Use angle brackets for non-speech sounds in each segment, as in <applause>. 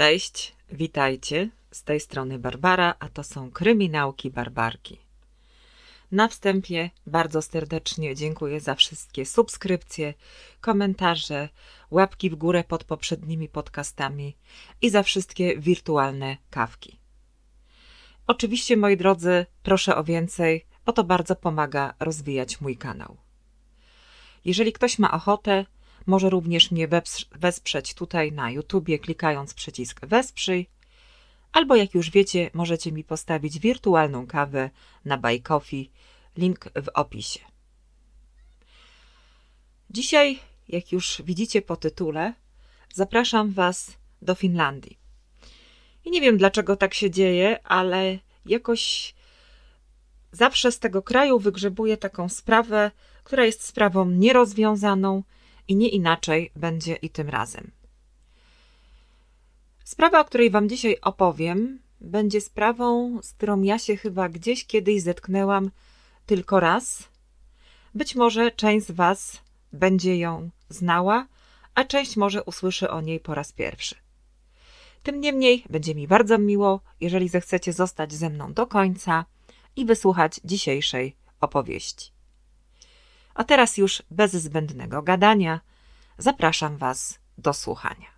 Cześć, witajcie. Z tej strony Barbara, a to są kryminałki Barbarki. Na wstępie bardzo serdecznie dziękuję za wszystkie subskrypcje, komentarze, łapki w górę pod poprzednimi podcastami i za wszystkie wirtualne kawki. Oczywiście, moi drodzy, proszę o więcej, bo to bardzo pomaga rozwijać mój kanał. Jeżeli ktoś ma ochotę, może również mnie wesprzeć tutaj na YouTubie, klikając przycisk Wesprzyj. Albo jak już wiecie, możecie mi postawić wirtualną kawę na Buy Coffee. Link w opisie. Dzisiaj, jak już widzicie po tytule, zapraszam Was do Finlandii. I nie wiem dlaczego tak się dzieje, ale jakoś zawsze z tego kraju wygrzebuję taką sprawę, która jest sprawą nierozwiązaną, i nie inaczej będzie i tym razem. Sprawa, o której Wam dzisiaj opowiem, będzie sprawą, z którą ja się chyba gdzieś kiedyś zetknęłam tylko raz. Być może część z Was będzie ją znała, a część może usłyszy o niej po raz pierwszy. Tym niemniej będzie mi bardzo miło, jeżeli zechcecie zostać ze mną do końca i wysłuchać dzisiejszej opowieści. A teraz już bez zbędnego gadania zapraszam Was do słuchania.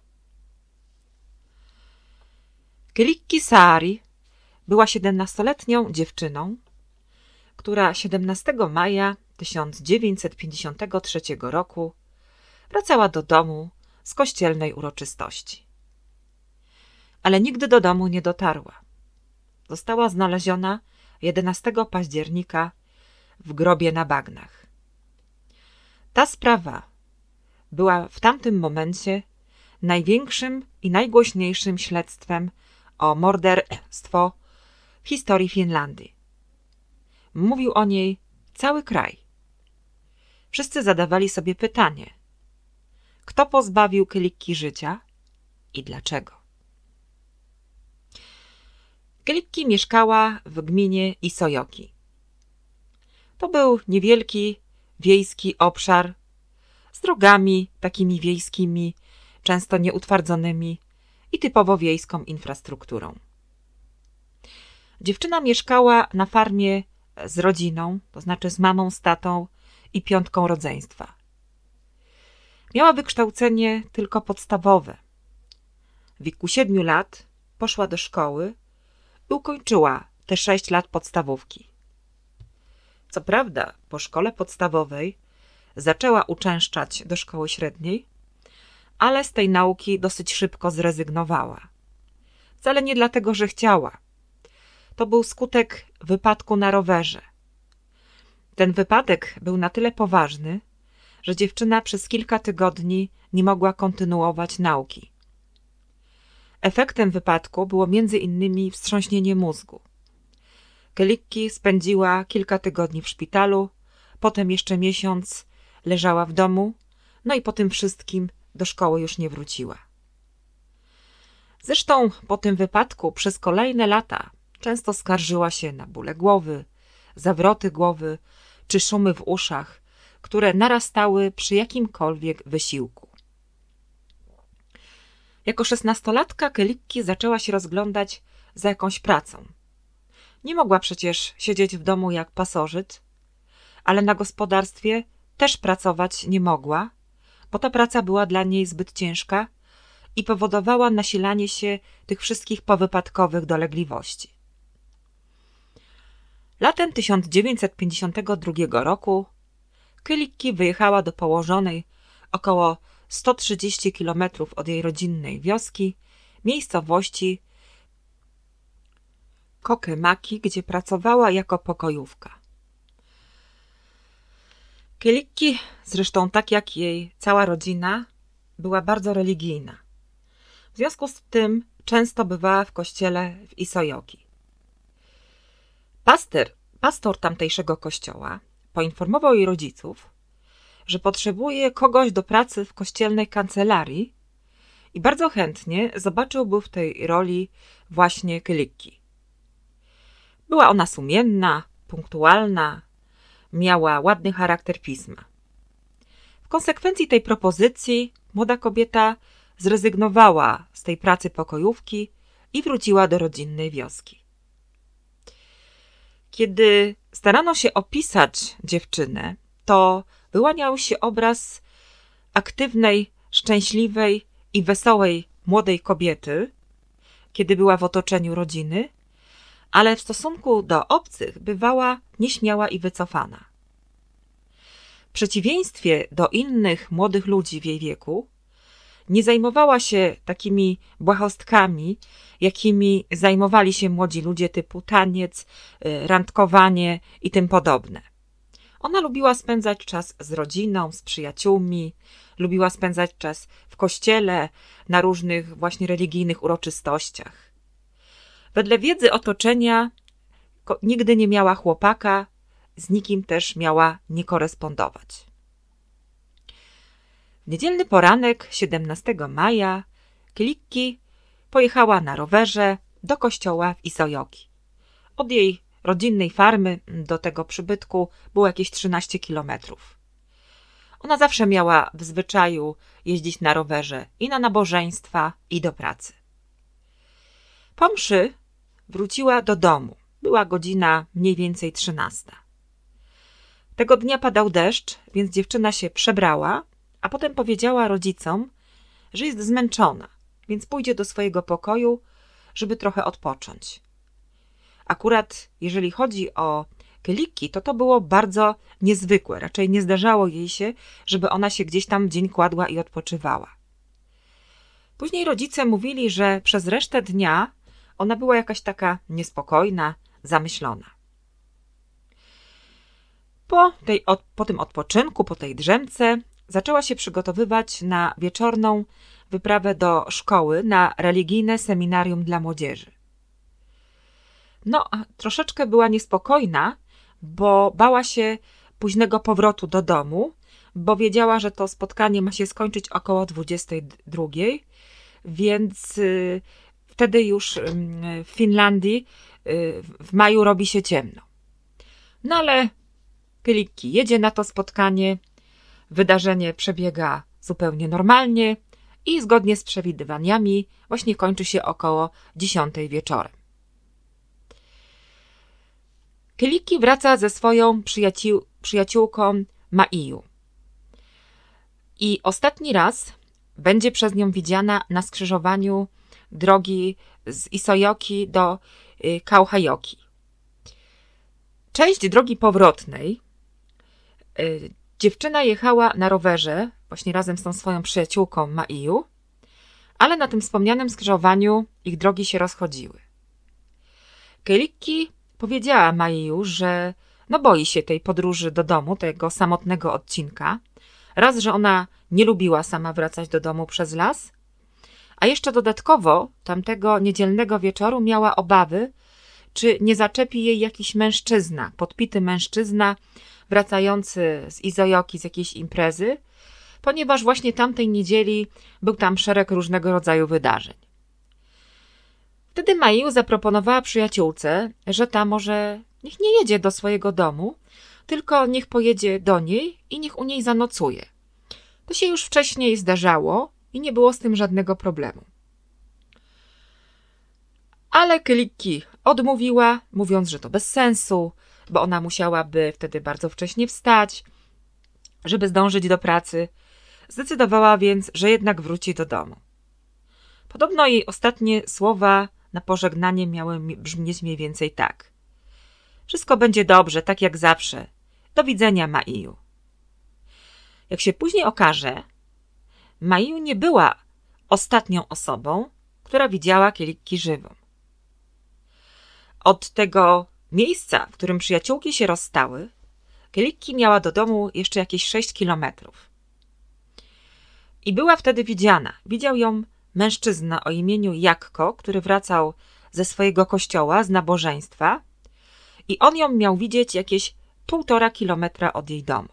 Klikki Sari była siedemnastoletnią dziewczyną, która 17 maja 1953 roku wracała do domu z kościelnej uroczystości. Ale nigdy do domu nie dotarła. Została znaleziona 11 października w grobie na bagnach. Ta sprawa była w tamtym momencie największym i najgłośniejszym śledztwem o morderstwo w historii Finlandii. Mówił o niej cały kraj. Wszyscy zadawali sobie pytanie: kto pozbawił Kylikki życia i dlaczego? Kylikki mieszkała w gminie Isojoki. To był niewielki, wiejski obszar z drogami takimi wiejskimi, często nieutwardzonymi i typowo wiejską infrastrukturą. Dziewczyna mieszkała na farmie z rodziną, to znaczy z mamą, statą i piątką rodzeństwa. Miała wykształcenie tylko podstawowe. W wieku siedmiu lat poszła do szkoły i ukończyła te sześć lat podstawówki. Co prawda, po szkole podstawowej zaczęła uczęszczać do szkoły średniej, ale z tej nauki dosyć szybko zrezygnowała. Wcale nie dlatego, że chciała. To był skutek wypadku na rowerze. Ten wypadek był na tyle poważny, że dziewczyna przez kilka tygodni nie mogła kontynuować nauki. Efektem wypadku było między innymi wstrząśnienie mózgu. Kelikki spędziła kilka tygodni w szpitalu, potem jeszcze miesiąc leżała w domu, no i po tym wszystkim do szkoły już nie wróciła. Zresztą po tym wypadku przez kolejne lata często skarżyła się na bóle głowy, zawroty głowy czy szumy w uszach, które narastały przy jakimkolwiek wysiłku. Jako szesnastolatka Kelikki zaczęła się rozglądać za jakąś pracą – nie mogła przecież siedzieć w domu jak pasożyt, ale na gospodarstwie też pracować nie mogła, bo ta praca była dla niej zbyt ciężka i powodowała nasilanie się tych wszystkich powypadkowych dolegliwości. Latem 1952 roku Kylikki wyjechała do położonej około 130 km od jej rodzinnej wioski miejscowości Kokemaki, gdzie pracowała jako pokojówka. Kielikki, zresztą tak jak jej cała rodzina, była bardzo religijna. W związku z tym często bywała w kościele w Isojoki. Pastor, pastor tamtejszego kościoła poinformował jej rodziców, że potrzebuje kogoś do pracy w kościelnej kancelarii i bardzo chętnie zobaczyłby w tej roli właśnie Kylikki. Była ona sumienna, punktualna, miała ładny charakter pisma. W konsekwencji tej propozycji młoda kobieta zrezygnowała z tej pracy pokojówki i wróciła do rodzinnej wioski. Kiedy starano się opisać dziewczynę, to wyłaniał się obraz aktywnej, szczęśliwej i wesołej młodej kobiety, kiedy była w otoczeniu rodziny, ale w stosunku do obcych bywała nieśmiała i wycofana. W przeciwieństwie do innych młodych ludzi w jej wieku, nie zajmowała się takimi błahostkami, jakimi zajmowali się młodzi ludzie typu taniec, y, randkowanie i tym podobne. Ona lubiła spędzać czas z rodziną, z przyjaciółmi, lubiła spędzać czas w kościele, na różnych właśnie religijnych uroczystościach. Wedle wiedzy otoczenia nigdy nie miała chłopaka, z nikim też miała nie korespondować. W niedzielny poranek 17 maja Klikki pojechała na rowerze do kościoła w Isojoki. Od jej rodzinnej farmy do tego przybytku było jakieś 13 kilometrów. Ona zawsze miała w zwyczaju jeździć na rowerze i na nabożeństwa, i do pracy. Po mszy Wróciła do domu. Była godzina mniej więcej trzynasta. Tego dnia padał deszcz, więc dziewczyna się przebrała, a potem powiedziała rodzicom, że jest zmęczona, więc pójdzie do swojego pokoju, żeby trochę odpocząć. Akurat jeżeli chodzi o Kliki, to to było bardzo niezwykłe. Raczej nie zdarzało jej się, żeby ona się gdzieś tam dzień kładła i odpoczywała. Później rodzice mówili, że przez resztę dnia ona była jakaś taka niespokojna, zamyślona. Po, tej, po tym odpoczynku, po tej drzemce, zaczęła się przygotowywać na wieczorną wyprawę do szkoły na religijne seminarium dla młodzieży. No, troszeczkę była niespokojna, bo bała się późnego powrotu do domu, bo wiedziała, że to spotkanie ma się skończyć około 22, więc y, Wtedy już w Finlandii y, w maju robi się ciemno. No ale Pilikki jedzie na to spotkanie, wydarzenie przebiega zupełnie normalnie i zgodnie z przewidywaniami właśnie kończy się około 10 wieczorem. Kiliki wraca ze swoją przyjaciół, przyjaciółką Maiu. I ostatni raz będzie przez nią widziana na skrzyżowaniu drogi z Isojoki do y, Kauhajoki. Część drogi powrotnej y, dziewczyna jechała na rowerze, właśnie razem z tą swoją przyjaciółką Maiu, ale na tym wspomnianym skrzyżowaniu ich drogi się rozchodziły. Keliki powiedziała Maiu, że no boi się tej podróży do domu, tego samotnego odcinka. Raz, że ona nie lubiła sama wracać do domu przez las, a jeszcze dodatkowo tamtego niedzielnego wieczoru miała obawy, czy nie zaczepi jej jakiś mężczyzna, podpity mężczyzna wracający z Izojoki z jakiejś imprezy, ponieważ właśnie tamtej niedzieli był tam szereg różnego rodzaju wydarzeń. Wtedy Maiu zaproponowała przyjaciółce, że ta może niech nie jedzie do swojego domu, tylko niech pojedzie do niej i niech u niej zanocuje. To się już wcześniej zdarzało, i nie było z tym żadnego problemu. Ale Kliki odmówiła, mówiąc, że to bez sensu, bo ona musiałaby wtedy bardzo wcześnie wstać, żeby zdążyć do pracy. Zdecydowała więc, że jednak wróci do domu. Podobno jej ostatnie słowa na pożegnanie miały brzmieć mniej więcej tak. Wszystko będzie dobrze, tak jak zawsze. Do widzenia, Maiju. Jak się później okaże, Maiu nie była ostatnią osobą, która widziała kielikki żywą. Od tego miejsca, w którym przyjaciółki się rozstały, kielikki miała do domu jeszcze jakieś sześć kilometrów. I była wtedy widziana. Widział ją mężczyzna o imieniu Jakko, który wracał ze swojego kościoła, z nabożeństwa, i on ją miał widzieć jakieś półtora kilometra od jej domu.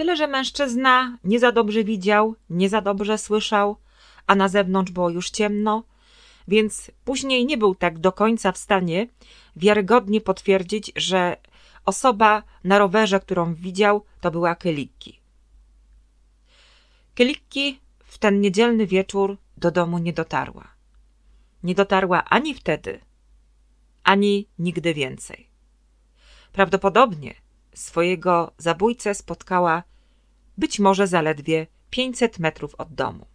Tyle, że mężczyzna nie za dobrze widział, nie za dobrze słyszał, a na zewnątrz było już ciemno, więc później nie był tak do końca w stanie wiarygodnie potwierdzić, że osoba na rowerze, którą widział, to była Kylikki. Kylikki w ten niedzielny wieczór do domu nie dotarła. Nie dotarła ani wtedy, ani nigdy więcej. Prawdopodobnie Swojego zabójcę spotkała być może zaledwie 500 metrów od domu.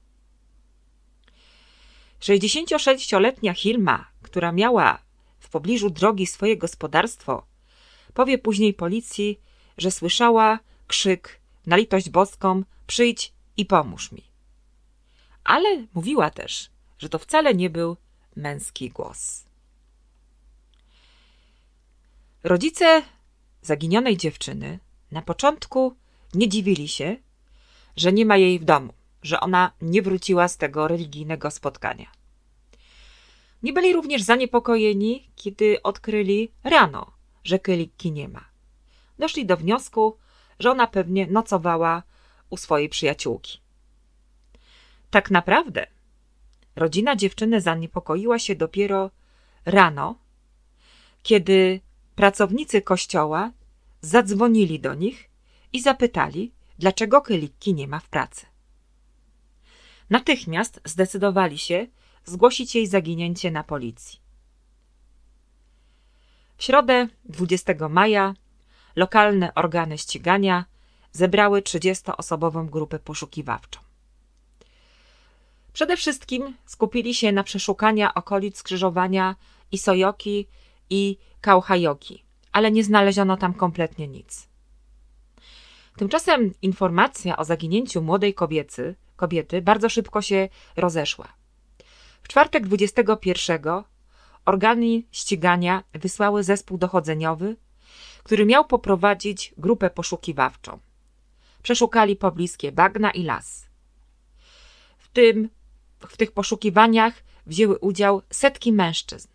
66-letnia Hilma, która miała w pobliżu drogi swoje gospodarstwo, powie później policji, że słyszała krzyk na litość boską przyjdź i pomóż mi. Ale mówiła też, że to wcale nie był męski głos. Rodzice zaginionej dziewczyny na początku nie dziwili się, że nie ma jej w domu, że ona nie wróciła z tego religijnego spotkania. Nie byli również zaniepokojeni, kiedy odkryli rano, że Kylikki nie ma. Doszli do wniosku, że ona pewnie nocowała u swojej przyjaciółki. Tak naprawdę rodzina dziewczyny zaniepokoiła się dopiero rano, kiedy Pracownicy kościoła zadzwonili do nich i zapytali, dlaczego Kylikki nie ma w pracy. Natychmiast zdecydowali się zgłosić jej zaginięcie na policji. W środę 20 maja lokalne organy ścigania zebrały 30-osobową grupę poszukiwawczą. Przede wszystkim skupili się na przeszukania okolic skrzyżowania Isojoki i Kauhajoki, ale nie znaleziono tam kompletnie nic. Tymczasem informacja o zaginięciu młodej kobiecy, kobiety bardzo szybko się rozeszła. W czwartek 21 organy ścigania wysłały zespół dochodzeniowy, który miał poprowadzić grupę poszukiwawczą. Przeszukali pobliskie bagna i las. W, tym, w tych poszukiwaniach wzięły udział setki mężczyzn.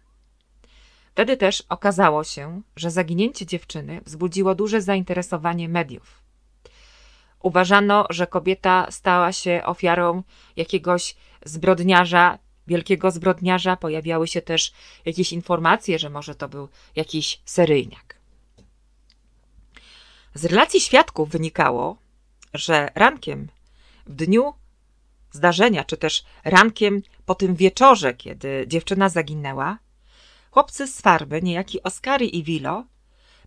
Wtedy też okazało się, że zaginięcie dziewczyny wzbudziło duże zainteresowanie mediów. Uważano, że kobieta stała się ofiarą jakiegoś zbrodniarza, wielkiego zbrodniarza. Pojawiały się też jakieś informacje, że może to był jakiś seryjniak. Z relacji świadków wynikało, że rankiem w dniu zdarzenia, czy też rankiem po tym wieczorze, kiedy dziewczyna zaginęła, Chłopcy z farby, niejaki Oskari i Wilo,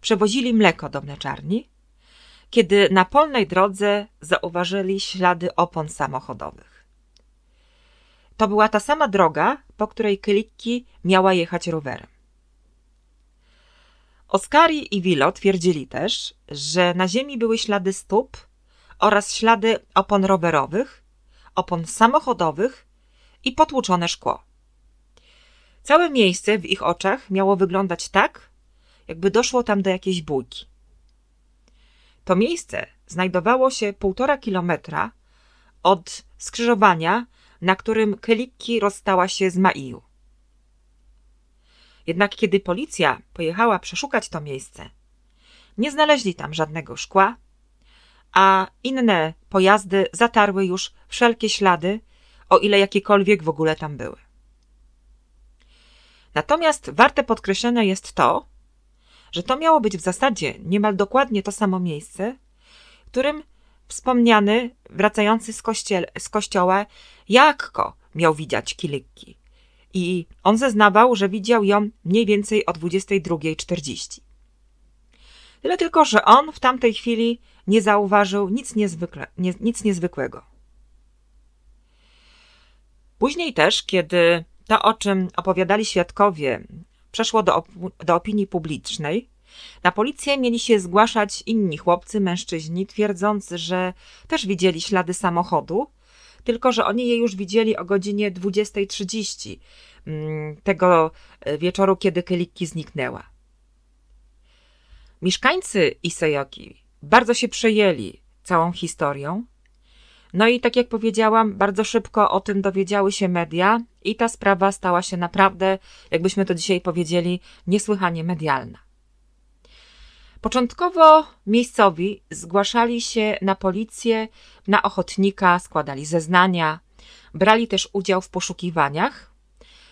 przewozili mleko do mleczarni, kiedy na polnej drodze zauważyli ślady opon samochodowych. To była ta sama droga, po której Kylikki miała jechać rowerem. Oskari i Wilo twierdzili też, że na ziemi były ślady stóp oraz ślady opon rowerowych, opon samochodowych i potłuczone szkło. Całe miejsce w ich oczach miało wyglądać tak, jakby doszło tam do jakiejś bójki. To miejsce znajdowało się półtora kilometra od skrzyżowania, na którym Kelikki rozstała się z Maiu. Jednak kiedy policja pojechała przeszukać to miejsce, nie znaleźli tam żadnego szkła, a inne pojazdy zatarły już wszelkie ślady, o ile jakiekolwiek w ogóle tam były. Natomiast warte podkreślenia jest to, że to miało być w zasadzie niemal dokładnie to samo miejsce, w którym wspomniany, wracający z, z kościoła Jakko miał widzieć Kilikki. I on zeznawał, że widział ją mniej więcej o 22.40. Tyle tylko, że on w tamtej chwili nie zauważył nic, niezwykle, nie, nic niezwykłego. Później też, kiedy to, o czym opowiadali świadkowie, przeszło do, op do opinii publicznej, na policję mieli się zgłaszać inni chłopcy, mężczyźni, twierdzący, że też widzieli ślady samochodu, tylko że oni je już widzieli o godzinie 20.30 mm, tego e, wieczoru, kiedy Keliki zniknęła. Mieszkańcy Isejoki bardzo się przejęli całą historią no i tak jak powiedziałam, bardzo szybko o tym dowiedziały się media i ta sprawa stała się naprawdę, jakbyśmy to dzisiaj powiedzieli, niesłychanie medialna. Początkowo miejscowi zgłaszali się na policję, na ochotnika, składali zeznania, brali też udział w poszukiwaniach,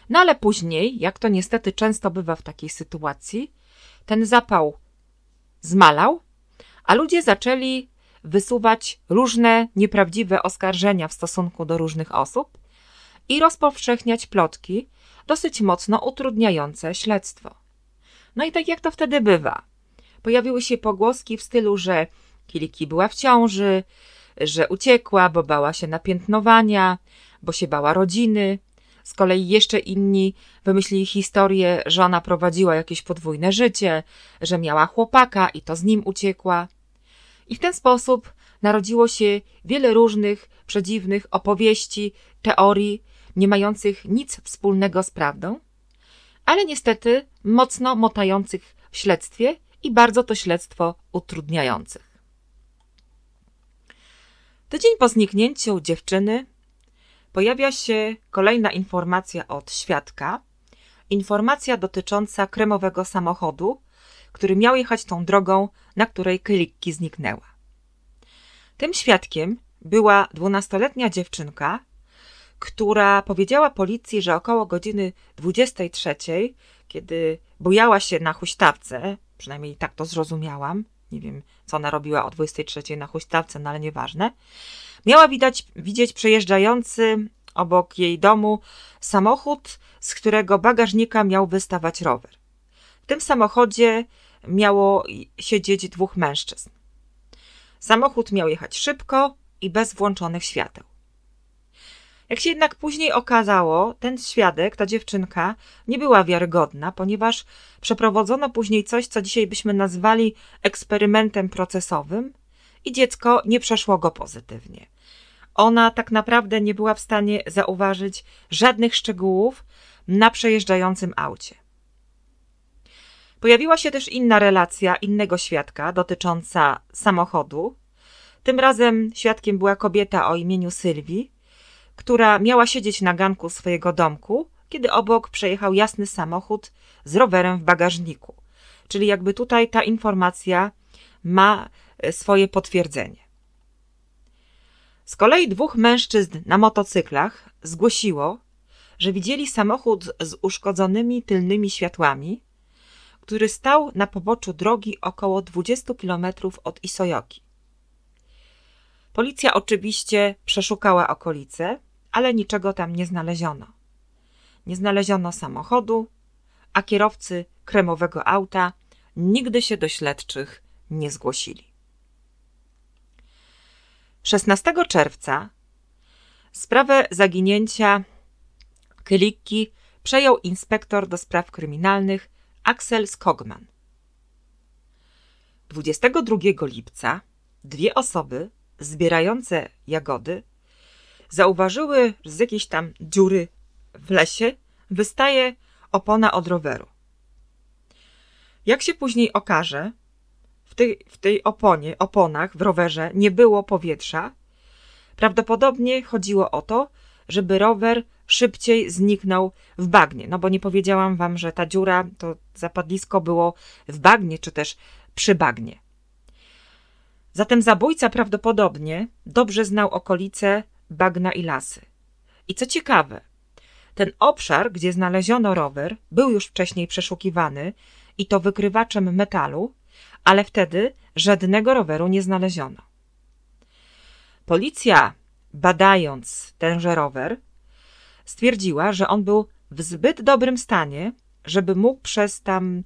no ale później, jak to niestety często bywa w takiej sytuacji, ten zapał zmalał, a ludzie zaczęli wysuwać różne nieprawdziwe oskarżenia w stosunku do różnych osób i rozpowszechniać plotki dosyć mocno utrudniające śledztwo. No i tak jak to wtedy bywa. Pojawiły się pogłoski w stylu, że Kiliki była w ciąży, że uciekła, bo bała się napiętnowania, bo się bała rodziny. Z kolei jeszcze inni wymyślili historię, że ona prowadziła jakieś podwójne życie, że miała chłopaka i to z nim uciekła. I w ten sposób narodziło się wiele różnych, przedziwnych opowieści, teorii, nie mających nic wspólnego z prawdą, ale niestety mocno motających w śledztwie i bardzo to śledztwo utrudniających. Tydzień po zniknięciu dziewczyny pojawia się kolejna informacja od świadka, informacja dotycząca kremowego samochodu, który miał jechać tą drogą, na której klikki zniknęła. Tym świadkiem była dwunastoletnia dziewczynka, która powiedziała policji, że około godziny 23, kiedy bujała się na huśtawce, przynajmniej tak to zrozumiałam, nie wiem co ona robiła o 23 na huśtawce, no ale nieważne, miała widać, widzieć przejeżdżający obok jej domu samochód, z którego bagażnika miał wystawać rower. W tym samochodzie miało siedzieć dwóch mężczyzn. Samochód miał jechać szybko i bez włączonych świateł. Jak się jednak później okazało, ten świadek, ta dziewczynka, nie była wiarygodna, ponieważ przeprowadzono później coś, co dzisiaj byśmy nazwali eksperymentem procesowym i dziecko nie przeszło go pozytywnie. Ona tak naprawdę nie była w stanie zauważyć żadnych szczegółów na przejeżdżającym aucie. Pojawiła się też inna relacja innego świadka dotycząca samochodu. Tym razem świadkiem była kobieta o imieniu Sylwii, która miała siedzieć na ganku swojego domku, kiedy obok przejechał jasny samochód z rowerem w bagażniku. Czyli jakby tutaj ta informacja ma e, swoje potwierdzenie. Z kolei dwóch mężczyzn na motocyklach zgłosiło, że widzieli samochód z uszkodzonymi tylnymi światłami, który stał na poboczu drogi około 20 km od Isojoki. Policja oczywiście przeszukała okolice, ale niczego tam nie znaleziono. Nie znaleziono samochodu, a kierowcy kremowego auta nigdy się do śledczych nie zgłosili. 16 czerwca sprawę zaginięcia Kyliki przejął inspektor do spraw kryminalnych Axel Skogman. 22 lipca dwie osoby zbierające jagody zauważyły z jakiejś tam dziury w lesie wystaje opona od roweru. Jak się później okaże, w tej, w tej oponie, oponach, w rowerze nie było powietrza. Prawdopodobnie chodziło o to, żeby rower szybciej zniknął w bagnie. No bo nie powiedziałam wam, że ta dziura, to zapadlisko było w bagnie, czy też przy bagnie. Zatem zabójca prawdopodobnie dobrze znał okolice, bagna i lasy. I co ciekawe, ten obszar, gdzie znaleziono rower, był już wcześniej przeszukiwany i to wykrywaczem metalu, ale wtedy żadnego roweru nie znaleziono. Policja, badając tenże rower, stwierdziła, że on był w zbyt dobrym stanie, żeby mógł przez tam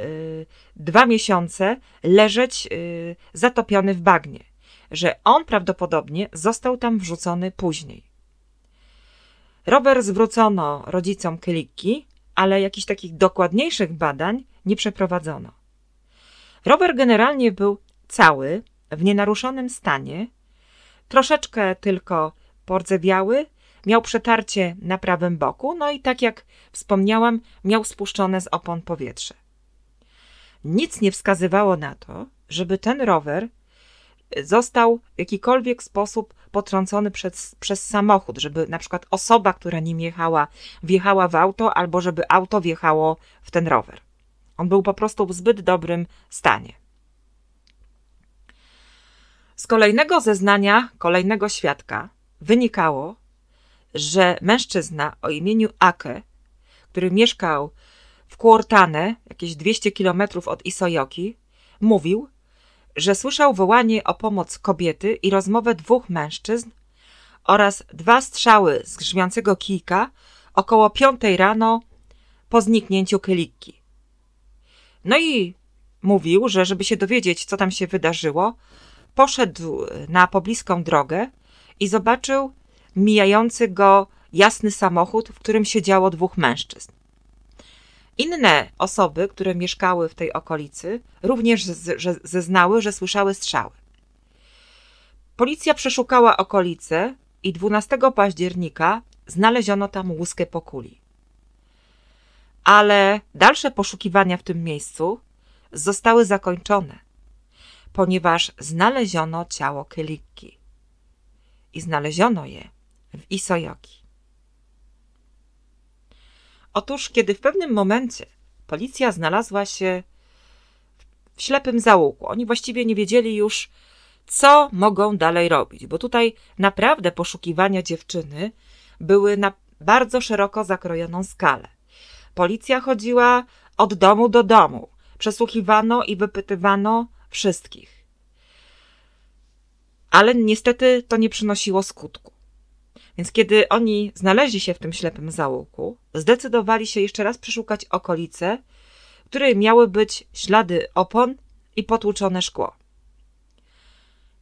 y, dwa miesiące leżeć y, zatopiony w bagnie, że on prawdopodobnie został tam wrzucony później. Rower zwrócono rodzicom Klikki, ale jakichś takich dokładniejszych badań nie przeprowadzono. Rower generalnie był cały, w nienaruszonym stanie, troszeczkę tylko porzewiały, Miał przetarcie na prawym boku, no i tak jak wspomniałam, miał spuszczone z opon powietrze. Nic nie wskazywało na to, żeby ten rower został w jakikolwiek sposób potrącony przez, przez samochód, żeby na przykład osoba, która nim jechała, wjechała w auto, albo żeby auto wjechało w ten rower. On był po prostu w zbyt dobrym stanie. Z kolejnego zeznania kolejnego świadka wynikało, że mężczyzna o imieniu Ake, który mieszkał w Kuortane, jakieś 200 kilometrów od Isojoki, mówił, że słyszał wołanie o pomoc kobiety i rozmowę dwóch mężczyzn oraz dwa strzały z grzmiącego kijka około piątej rano po zniknięciu Keliki. No i mówił, że żeby się dowiedzieć, co tam się wydarzyło, poszedł na pobliską drogę i zobaczył mijający go jasny samochód, w którym siedziało dwóch mężczyzn. Inne osoby, które mieszkały w tej okolicy, również zeznały, że słyszały strzały. Policja przeszukała okolice i 12 października znaleziono tam łuskę po kuli. Ale dalsze poszukiwania w tym miejscu zostały zakończone, ponieważ znaleziono ciało Kylikki. I znaleziono je w Isojoki. Otóż, kiedy w pewnym momencie policja znalazła się w ślepym załuku, oni właściwie nie wiedzieli już, co mogą dalej robić, bo tutaj naprawdę poszukiwania dziewczyny były na bardzo szeroko zakrojoną skalę. Policja chodziła od domu do domu, przesłuchiwano i wypytywano wszystkich. Ale niestety to nie przynosiło skutku. Więc kiedy oni znaleźli się w tym ślepym załuku, zdecydowali się jeszcze raz przeszukać okolice, w której miały być ślady opon i potłuczone szkło.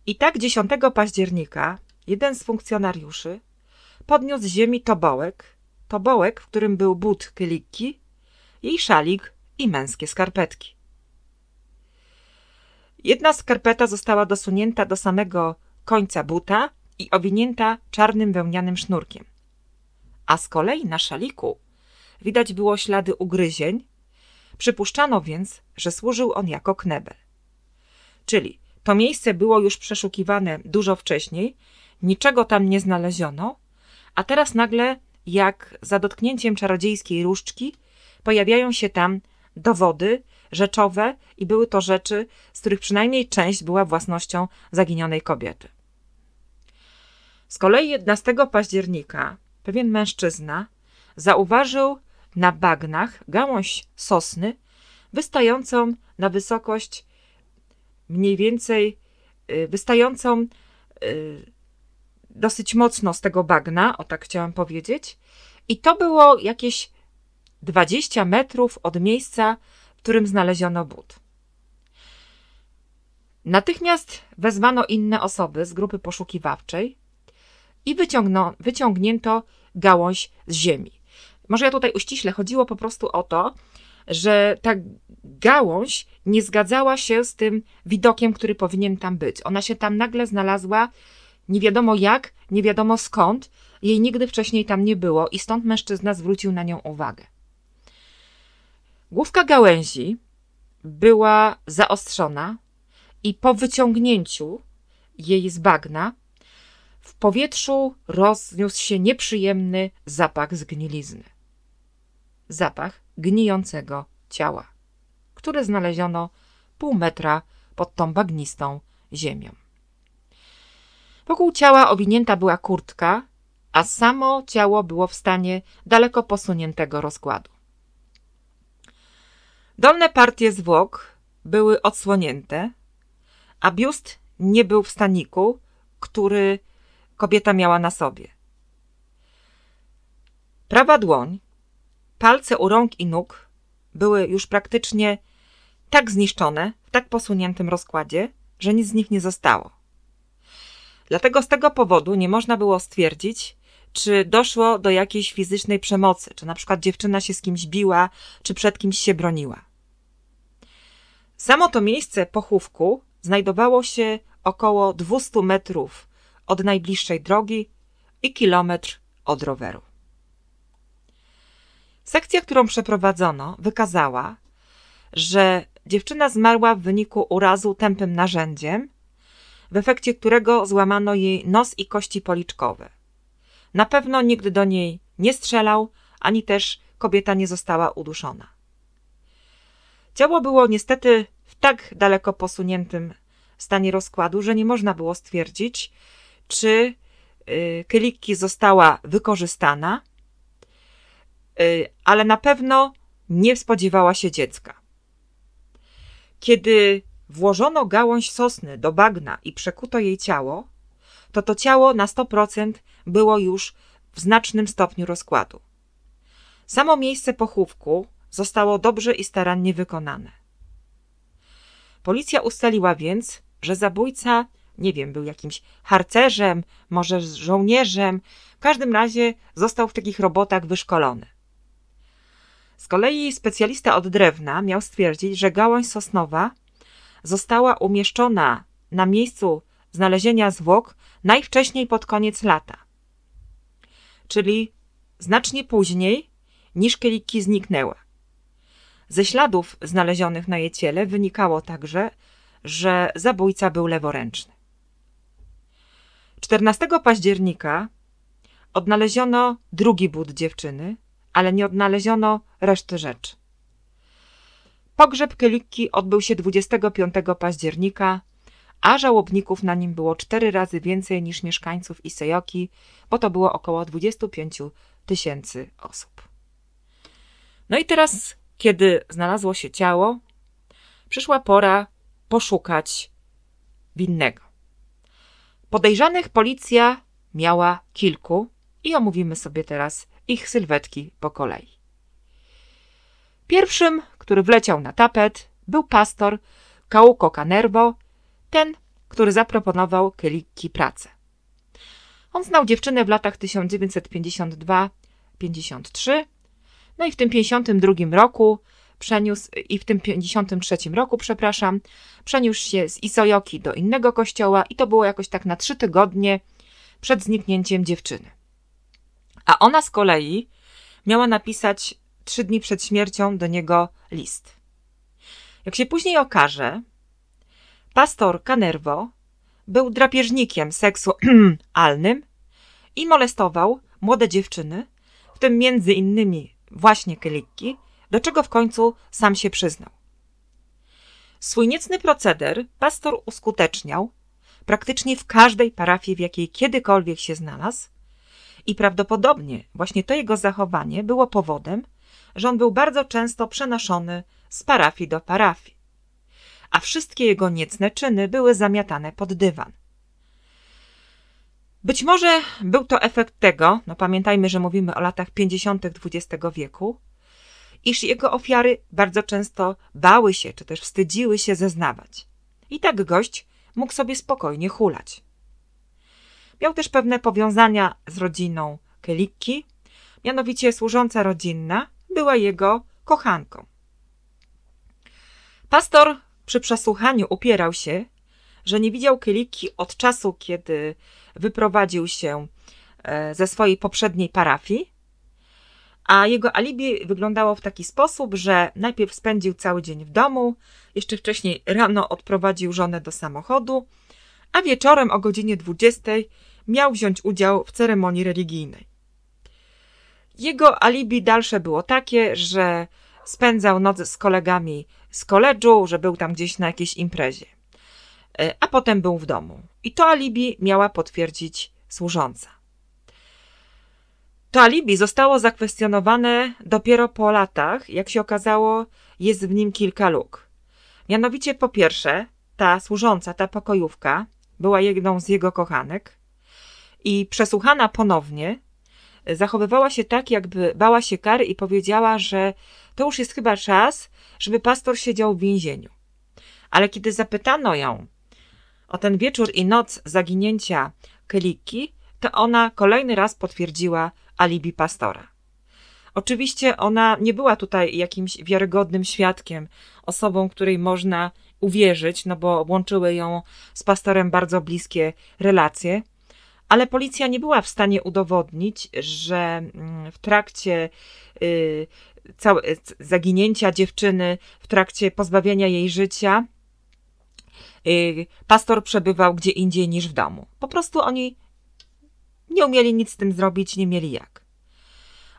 I tak 10 października jeden z funkcjonariuszy podniósł z ziemi tobołek, tobołek, w którym był but Kylikki, jej szalik i męskie skarpetki. Jedna skarpeta została dosunięta do samego końca buta, i owinięta czarnym wełnianym sznurkiem. A z kolei na szaliku widać było ślady ugryzień, przypuszczano więc, że służył on jako knebel. Czyli to miejsce było już przeszukiwane dużo wcześniej, niczego tam nie znaleziono, a teraz nagle, jak za dotknięciem czarodziejskiej różdżki, pojawiają się tam dowody rzeczowe i były to rzeczy, z których przynajmniej część była własnością zaginionej kobiety. Z kolei 11 października pewien mężczyzna zauważył na bagnach gałąź sosny wystającą na wysokość mniej więcej y, wystającą y, dosyć mocno z tego bagna, o tak chciałam powiedzieć. I to było jakieś 20 metrów od miejsca, w którym znaleziono but. Natychmiast wezwano inne osoby z grupy poszukiwawczej, i wyciągnięto gałąź z ziemi. Może ja tutaj uściśle. chodziło po prostu o to, że ta gałąź nie zgadzała się z tym widokiem, który powinien tam być. Ona się tam nagle znalazła nie wiadomo jak, nie wiadomo skąd, jej nigdy wcześniej tam nie było i stąd mężczyzna zwrócił na nią uwagę. Główka gałęzi była zaostrzona i po wyciągnięciu jej z bagna w powietrzu rozniósł się nieprzyjemny zapach zgnilizny. Zapach gnijącego ciała, które znaleziono pół metra pod tą bagnistą ziemią. Wokół ciała owinięta była kurtka, a samo ciało było w stanie daleko posuniętego rozkładu. Dolne partie zwłok były odsłonięte, a biust nie był w staniku, który kobieta miała na sobie. Prawa dłoń, palce u rąk i nóg były już praktycznie tak zniszczone, w tak posuniętym rozkładzie, że nic z nich nie zostało. Dlatego z tego powodu nie można było stwierdzić, czy doszło do jakiejś fizycznej przemocy, czy na przykład dziewczyna się z kimś biła, czy przed kimś się broniła. Samo to miejsce pochówku znajdowało się około 200 metrów od najbliższej drogi i kilometr od roweru. Sekcja, którą przeprowadzono, wykazała, że dziewczyna zmarła w wyniku urazu tępym narzędziem, w efekcie którego złamano jej nos i kości policzkowe. Na pewno nikt do niej nie strzelał, ani też kobieta nie została uduszona. Ciało było niestety w tak daleko posuniętym stanie rozkładu, że nie można było stwierdzić, czy y, Keliki została wykorzystana, y, ale na pewno nie spodziewała się dziecka. Kiedy włożono gałąź sosny do bagna i przekuto jej ciało, to to ciało na 100% było już w znacznym stopniu rozkładu. Samo miejsce pochówku zostało dobrze i starannie wykonane. Policja ustaliła więc, że zabójca nie wiem, był jakimś harcerzem, może żołnierzem. W każdym razie został w takich robotach wyszkolony. Z kolei specjalista od drewna miał stwierdzić, że gałąź sosnowa została umieszczona na miejscu znalezienia zwłok najwcześniej pod koniec lata, czyli znacznie później niż kieliki zniknęły. Ze śladów znalezionych na jej ciele wynikało także, że zabójca był leworęczny. 14 października odnaleziono drugi but dziewczyny, ale nie odnaleziono reszty rzeczy. Pogrzeb Kylikki odbył się 25 października, a żałobników na nim było cztery razy więcej niż mieszkańców Isejoki, bo to było około 25 tysięcy osób. No i teraz, kiedy znalazło się ciało, przyszła pora poszukać winnego. Podejrzanych policja miała kilku i omówimy sobie teraz ich sylwetki po kolei. Pierwszym, który wleciał na tapet, był pastor Kauko Canervo, ten, który zaproponował Keliki pracę. On znał dziewczynę w latach 1952-53, no i w tym 52 roku przeniósł i w tym 53 roku, przepraszam, przeniósł się z Isojoki do innego kościoła i to było jakoś tak na trzy tygodnie przed zniknięciem dziewczyny. A ona z kolei miała napisać trzy dni przed śmiercią do niego list. Jak się później okaże, pastor Kanerwo był drapieżnikiem seksualnym <clears throat> i molestował młode dziewczyny, w tym między innymi właśnie Keliki, do czego w końcu sam się przyznał. Swój niecny proceder pastor uskuteczniał praktycznie w każdej parafii, w jakiej kiedykolwiek się znalazł, i prawdopodobnie właśnie to jego zachowanie było powodem, że on był bardzo często przenoszony z parafii do parafii, a wszystkie jego niecne czyny były zamiatane pod dywan. Być może był to efekt tego, no pamiętajmy, że mówimy o latach 50. XX wieku, iż jego ofiary bardzo często bały się czy też wstydziły się zeznawać. I tak gość mógł sobie spokojnie hulać. Miał też pewne powiązania z rodziną Kelikki, mianowicie służąca rodzinna była jego kochanką. Pastor przy przesłuchaniu upierał się, że nie widział Kyliki od czasu, kiedy wyprowadził się e, ze swojej poprzedniej parafii a jego alibi wyglądało w taki sposób, że najpierw spędził cały dzień w domu, jeszcze wcześniej rano odprowadził żonę do samochodu, a wieczorem o godzinie 20 miał wziąć udział w ceremonii religijnej. Jego alibi dalsze było takie, że spędzał noc z kolegami z koledżu, że był tam gdzieś na jakiejś imprezie, e, a potem był w domu. I to alibi miała potwierdzić służąca. To alibi zostało zakwestionowane dopiero po latach, jak się okazało, jest w nim kilka luk. Mianowicie po pierwsze, ta służąca, ta pokojówka, była jedną z jego kochanek i przesłuchana ponownie, zachowywała się tak, jakby bała się kary i powiedziała, że to już jest chyba czas, żeby pastor siedział w więzieniu. Ale kiedy zapytano ją o ten wieczór i noc zaginięcia Kliki, to ona kolejny raz potwierdziła, alibi pastora. Oczywiście ona nie była tutaj jakimś wiarygodnym świadkiem, osobą, której można uwierzyć, no bo łączyły ją z pastorem bardzo bliskie relacje, ale policja nie była w stanie udowodnić, że mm, w trakcie y, y, zaginięcia dziewczyny, w trakcie pozbawienia jej życia, y, pastor przebywał gdzie indziej niż w domu. Po prostu oni nie umieli nic z tym zrobić, nie mieli jak.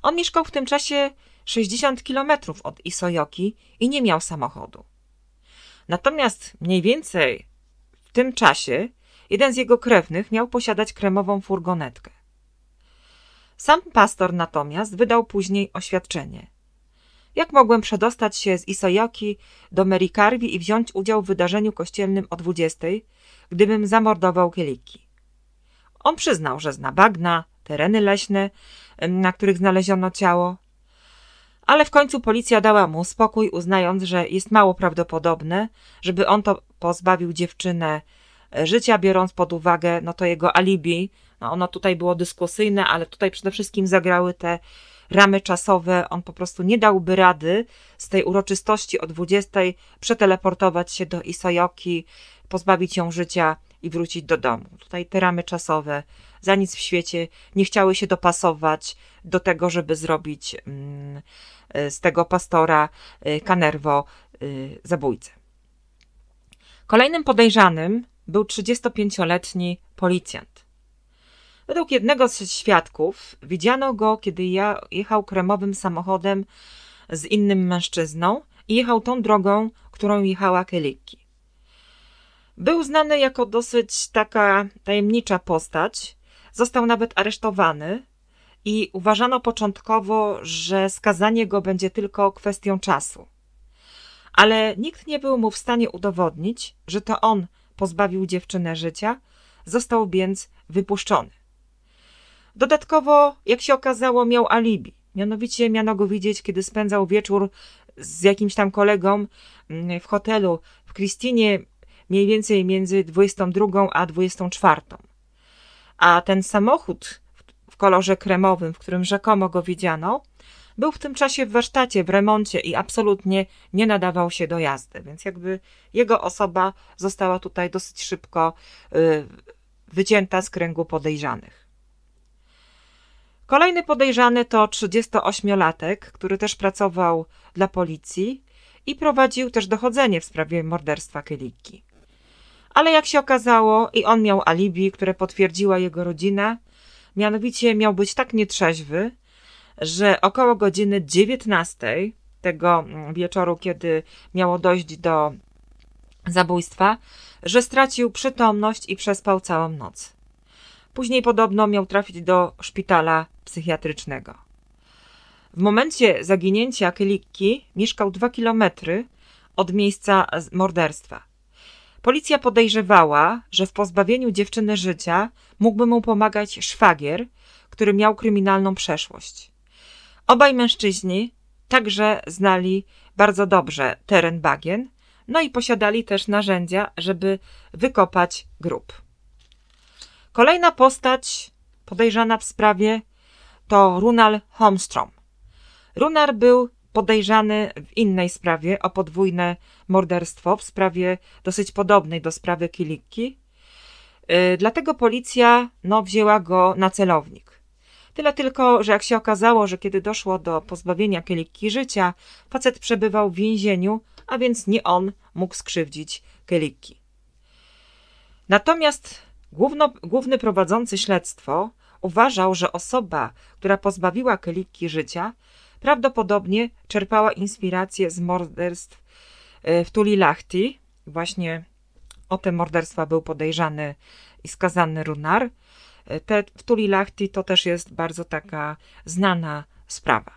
On mieszkał w tym czasie 60 kilometrów od Isojoki i nie miał samochodu. Natomiast mniej więcej w tym czasie jeden z jego krewnych miał posiadać kremową furgonetkę. Sam pastor natomiast wydał później oświadczenie. Jak mogłem przedostać się z Isojoki do Merikarwi i wziąć udział w wydarzeniu kościelnym o 20, gdybym zamordował Kieliki? On przyznał, że zna bagna, tereny leśne, na których znaleziono ciało. Ale w końcu policja dała mu spokój, uznając, że jest mało prawdopodobne, żeby on to pozbawił dziewczynę e, życia, biorąc pod uwagę no to jego alibi. No ono tutaj było dyskusyjne, ale tutaj przede wszystkim zagrały te ramy czasowe. On po prostu nie dałby rady z tej uroczystości o 20 przeteleportować się do Isojoki, pozbawić ją życia i wrócić do domu. Tutaj te ramy czasowe za nic w świecie nie chciały się dopasować do tego, żeby zrobić mm, e, z tego pastora Kanerwo e, e, zabójcę. Kolejnym podejrzanym był 35-letni policjant. Według jednego z świadków widziano go, kiedy jechał kremowym samochodem z innym mężczyzną i jechał tą drogą, którą jechała Keliki. Był znany jako dosyć taka tajemnicza postać. Został nawet aresztowany i uważano początkowo, że skazanie go będzie tylko kwestią czasu. Ale nikt nie był mu w stanie udowodnić, że to on pozbawił dziewczynę życia, został więc wypuszczony. Dodatkowo, jak się okazało, miał alibi. Mianowicie miano go widzieć, kiedy spędzał wieczór z jakimś tam kolegą mm, w hotelu w Kristinie mniej więcej między 22 a 24. A ten samochód w kolorze kremowym, w którym rzekomo go widziano, był w tym czasie w warsztacie, w remoncie i absolutnie nie nadawał się do jazdy, więc jakby jego osoba została tutaj dosyć szybko y, wycięta z kręgu podejrzanych. Kolejny podejrzany to 38-latek, który też pracował dla policji i prowadził też dochodzenie w sprawie morderstwa Keliki. Ale jak się okazało, i on miał alibi, które potwierdziła jego rodzina, mianowicie miał być tak nietrzeźwy, że około godziny 19 tego mm, wieczoru, kiedy miało dojść do zabójstwa, że stracił przytomność i przespał całą noc. Później podobno miał trafić do szpitala psychiatrycznego. W momencie zaginięcia Keliki mieszkał dwa kilometry od miejsca morderstwa. Policja podejrzewała, że w pozbawieniu dziewczyny życia mógłby mu pomagać szwagier, który miał kryminalną przeszłość. Obaj mężczyźni także znali bardzo dobrze teren bagien, no i posiadali też narzędzia, żeby wykopać grób. Kolejna postać podejrzana w sprawie to Runal Holmstrom. Runar był podejrzany w innej sprawie o podwójne morderstwo, w sprawie dosyć podobnej do sprawy Kilikki. Y, dlatego policja no, wzięła go na celownik. Tyle tylko, że jak się okazało, że kiedy doszło do pozbawienia Kilikki życia, facet przebywał w więzieniu, a więc nie on mógł skrzywdzić Kilikki. Natomiast główno, główny prowadzący śledztwo uważał, że osoba, która pozbawiła Keliki życia, Prawdopodobnie czerpała inspirację z morderstw e, w Tulilahti. Właśnie o te morderstwa był podejrzany i skazany Runar. E, te w Tulilahti to też jest bardzo taka znana sprawa.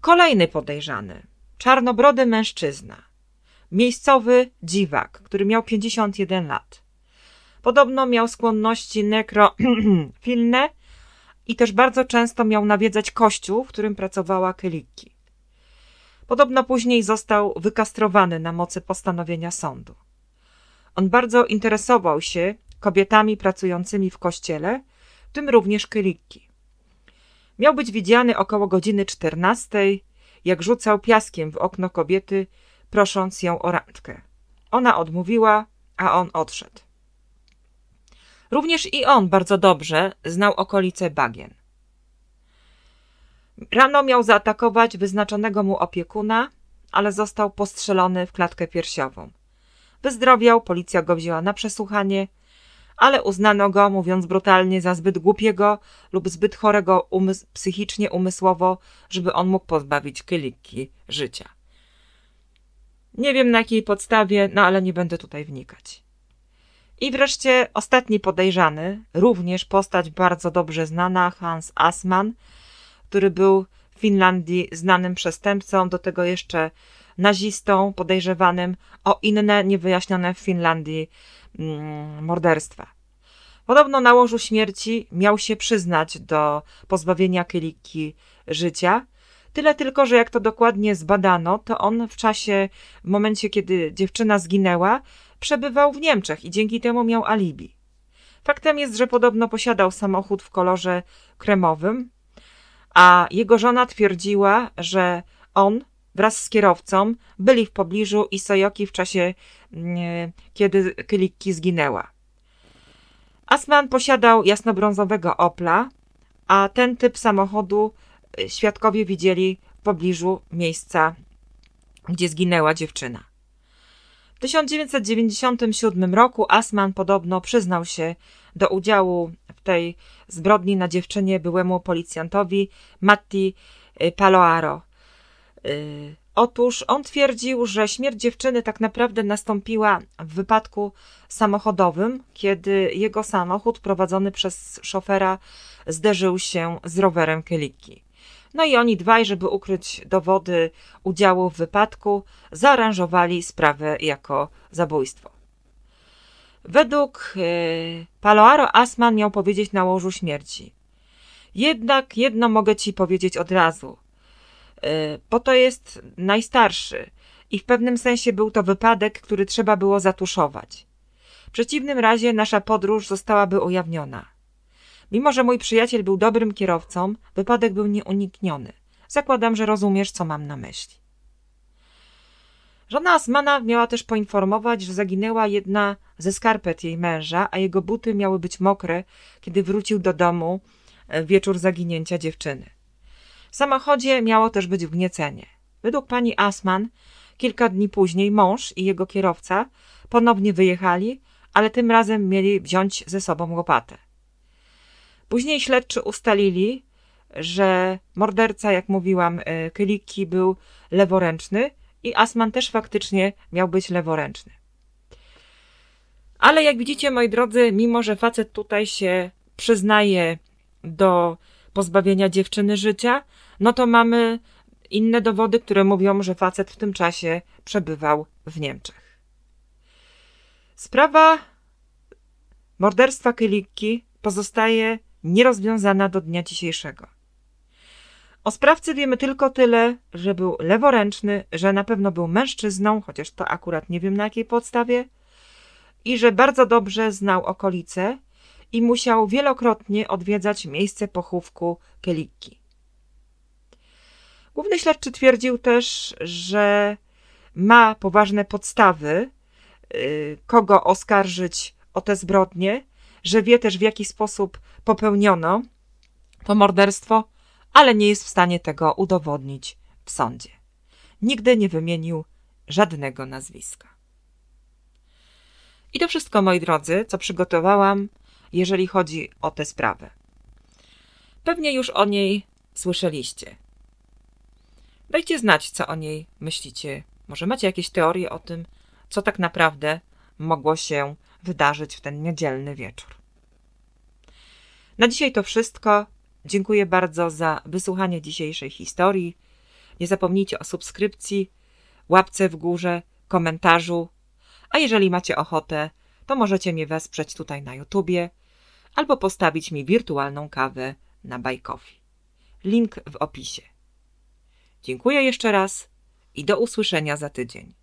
Kolejny podejrzany, czarnobrody mężczyzna, miejscowy dziwak, który miał 51 lat. Podobno miał skłonności nekrofilne <clears throat> i też bardzo często miał nawiedzać kościół, w którym pracowała Kyliki. Podobno później został wykastrowany na mocy postanowienia sądu. On bardzo interesował się kobietami pracującymi w kościele, w tym również Kyliki. Miał być widziany około godziny 14, jak rzucał piaskiem w okno kobiety, prosząc ją o randkę. Ona odmówiła, a on odszedł. Również i on bardzo dobrze znał okolice bagien. Rano miał zaatakować wyznaczonego mu opiekuna, ale został postrzelony w klatkę piersiową. Wyzdrowiał, policja go wzięła na przesłuchanie, ale uznano go, mówiąc brutalnie, za zbyt głupiego lub zbyt chorego psychicznie, umysłowo, żeby on mógł pozbawić Kyliki życia. Nie wiem na jakiej podstawie, no ale nie będę tutaj wnikać. I wreszcie ostatni podejrzany, również postać bardzo dobrze znana, Hans Asman, który był w Finlandii znanym przestępcą, do tego jeszcze nazistą podejrzewanym o inne niewyjaśnione w Finlandii mm, morderstwa. Podobno na łożu śmierci miał się przyznać do pozbawienia Kyliki życia. Tyle tylko, że jak to dokładnie zbadano, to on w czasie, w momencie kiedy dziewczyna zginęła, przebywał w Niemczech i dzięki temu miał alibi. Faktem jest, że podobno posiadał samochód w kolorze kremowym, a jego żona twierdziła, że on wraz z kierowcą byli w pobliżu Isojoki w czasie, mm, kiedy Kylikki zginęła. Asman posiadał jasnobrązowego Opla, a ten typ samochodu e, świadkowie widzieli w pobliżu miejsca, gdzie zginęła dziewczyna. W 1997 roku Asman podobno przyznał się do udziału w tej zbrodni na dziewczynie byłemu policjantowi Matti y, Paloaro. Y, otóż on twierdził, że śmierć dziewczyny tak naprawdę nastąpiła w wypadku samochodowym, kiedy jego samochód prowadzony przez szofera zderzył się z rowerem Keliki. No i oni dwaj, żeby ukryć dowody udziału w wypadku, zaaranżowali sprawę jako zabójstwo. Według y, Paloaro Asman miał powiedzieć na łożu śmierci. Jednak jedno mogę ci powiedzieć od razu, y, bo to jest najstarszy i w pewnym sensie był to wypadek, który trzeba było zatuszować. W przeciwnym razie nasza podróż zostałaby ujawniona. Mimo, że mój przyjaciel był dobrym kierowcą, wypadek był nieunikniony. Zakładam, że rozumiesz, co mam na myśli. Żona Asmana miała też poinformować, że zaginęła jedna ze skarpet jej męża, a jego buty miały być mokre, kiedy wrócił do domu e, wieczór zaginięcia dziewczyny. W samochodzie miało też być wgniecenie. Według pani Asman, kilka dni później mąż i jego kierowca ponownie wyjechali, ale tym razem mieli wziąć ze sobą łopatę. Później śledczy ustalili, że morderca, jak mówiłam, y, Kyliki był leworęczny i Asman też faktycznie miał być leworęczny. Ale jak widzicie, moi drodzy, mimo że facet tutaj się przyznaje do pozbawienia dziewczyny życia, no to mamy inne dowody, które mówią, że facet w tym czasie przebywał w Niemczech. Sprawa morderstwa Kyliki pozostaje nierozwiązana do dnia dzisiejszego. O sprawcy wiemy tylko tyle, że był leworęczny, że na pewno był mężczyzną, chociaż to akurat nie wiem na jakiej podstawie, i że bardzo dobrze znał okolice i musiał wielokrotnie odwiedzać miejsce pochówku Keliki. Główny śledczy twierdził też, że ma poważne podstawy, y, kogo oskarżyć o te zbrodnie, że wie też w jaki sposób popełniono to morderstwo, ale nie jest w stanie tego udowodnić w sądzie. Nigdy nie wymienił żadnego nazwiska. I to wszystko, moi drodzy, co przygotowałam, jeżeli chodzi o tę sprawę. Pewnie już o niej słyszeliście. Dajcie znać, co o niej myślicie. Może macie jakieś teorie o tym, co tak naprawdę mogło się wydarzyć w ten niedzielny wieczór. Na dzisiaj to wszystko. Dziękuję bardzo za wysłuchanie dzisiejszej historii. Nie zapomnijcie o subskrypcji, łapce w górze, komentarzu. A jeżeli macie ochotę, to możecie mnie wesprzeć tutaj na YouTubie albo postawić mi wirtualną kawę na Bajkofi. Link w opisie. Dziękuję jeszcze raz i do usłyszenia za tydzień.